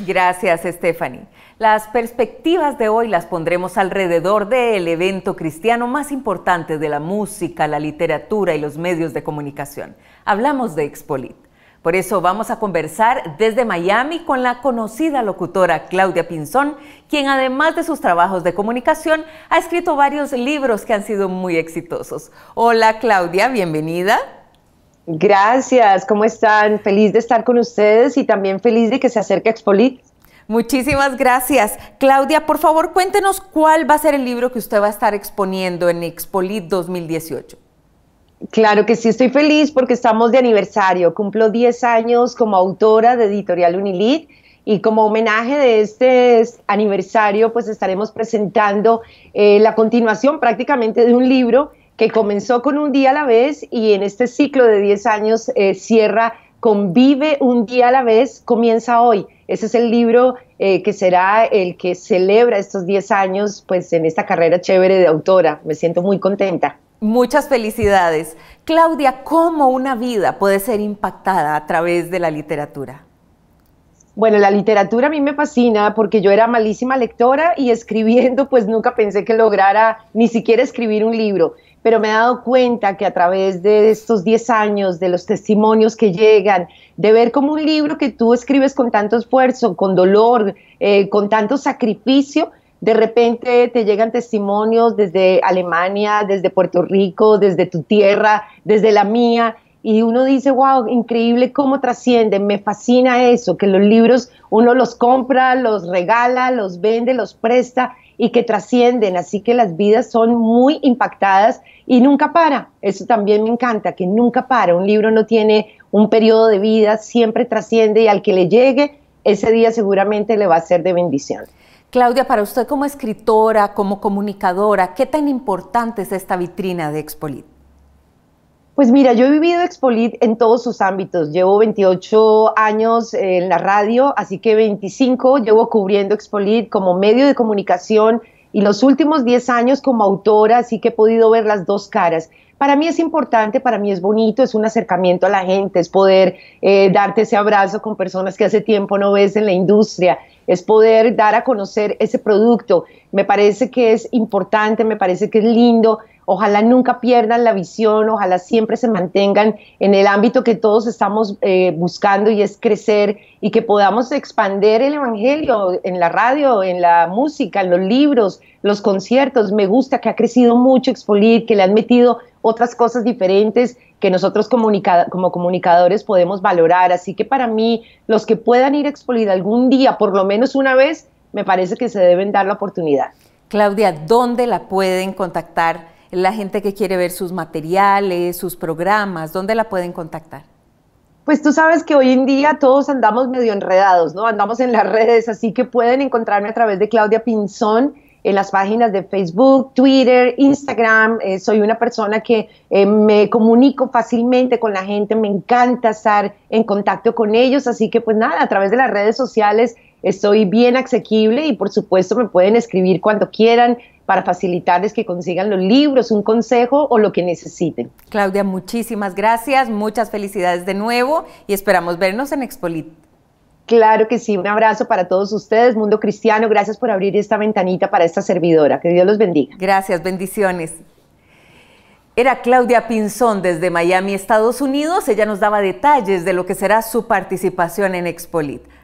Gracias, Stephanie. Las perspectivas de hoy las pondremos alrededor del evento cristiano más importante de la música, la literatura y los medios de comunicación. Hablamos de Expolit. Por eso vamos a conversar desde Miami con la conocida locutora Claudia Pinzón, quien además de sus trabajos de comunicación ha escrito varios libros que han sido muy exitosos. Hola Claudia, bienvenida. Gracias, ¿cómo están? Feliz de estar con ustedes y también feliz de que se acerque Expolit. Muchísimas gracias. Claudia, por favor, cuéntenos cuál va a ser el libro que usted va a estar exponiendo en Expolit 2018. Claro que sí, estoy feliz porque estamos de aniversario. Cumplo 10 años como autora de Editorial Unilit y como homenaje de este aniversario, pues estaremos presentando eh, la continuación prácticamente de un libro que comenzó con un día a la vez y en este ciclo de 10 años eh, cierra Convive un día a la vez, comienza hoy. Ese es el libro eh, que será el que celebra estos 10 años pues en esta carrera chévere de autora. Me siento muy contenta. Muchas felicidades. Claudia, ¿cómo una vida puede ser impactada a través de la literatura? Bueno, la literatura a mí me fascina porque yo era malísima lectora y escribiendo pues nunca pensé que lograra ni siquiera escribir un libro pero me he dado cuenta que a través de estos 10 años, de los testimonios que llegan, de ver como un libro que tú escribes con tanto esfuerzo, con dolor, eh, con tanto sacrificio, de repente te llegan testimonios desde Alemania, desde Puerto Rico, desde tu tierra, desde la mía, y uno dice, wow, increíble cómo trasciende, me fascina eso, que los libros uno los compra, los regala, los vende, los presta y que trascienden, así que las vidas son muy impactadas y nunca para, eso también me encanta, que nunca para, un libro no tiene un periodo de vida, siempre trasciende y al que le llegue, ese día seguramente le va a ser de bendición. Claudia, para usted como escritora, como comunicadora, ¿qué tan importante es esta vitrina de Expolit? Pues mira, yo he vivido Expolit en todos sus ámbitos. Llevo 28 años en la radio, así que 25 llevo cubriendo Expolit como medio de comunicación y los últimos 10 años como autora, así que he podido ver las dos caras. Para mí es importante, para mí es bonito, es un acercamiento a la gente, es poder eh, darte ese abrazo con personas que hace tiempo no ves en la industria, es poder dar a conocer ese producto. Me parece que es importante, me parece que es lindo Ojalá nunca pierdan la visión, ojalá siempre se mantengan en el ámbito que todos estamos eh, buscando y es crecer y que podamos expander el Evangelio en la radio, en la música, en los libros, los conciertos. Me gusta que ha crecido mucho Expolit, que le han metido otras cosas diferentes que nosotros como comunicadores podemos valorar. Así que para mí, los que puedan ir a Expolit algún día, por lo menos una vez, me parece que se deben dar la oportunidad. Claudia, ¿dónde la pueden contactar la gente que quiere ver sus materiales, sus programas, ¿dónde la pueden contactar? Pues tú sabes que hoy en día todos andamos medio enredados, ¿no? Andamos en las redes, así que pueden encontrarme a través de Claudia Pinzón en las páginas de Facebook, Twitter, Instagram. Eh, soy una persona que eh, me comunico fácilmente con la gente, me encanta estar en contacto con ellos, así que pues nada, a través de las redes sociales estoy bien asequible y por supuesto me pueden escribir cuando quieran para facilitarles que consigan los libros, un consejo o lo que necesiten. Claudia, muchísimas gracias, muchas felicidades de nuevo y esperamos vernos en Expolit. Claro que sí, un abrazo para todos ustedes, Mundo Cristiano, gracias por abrir esta ventanita para esta servidora, que Dios los bendiga. Gracias, bendiciones. Era Claudia Pinzón desde Miami, Estados Unidos, ella nos daba detalles de lo que será su participación en Expolit.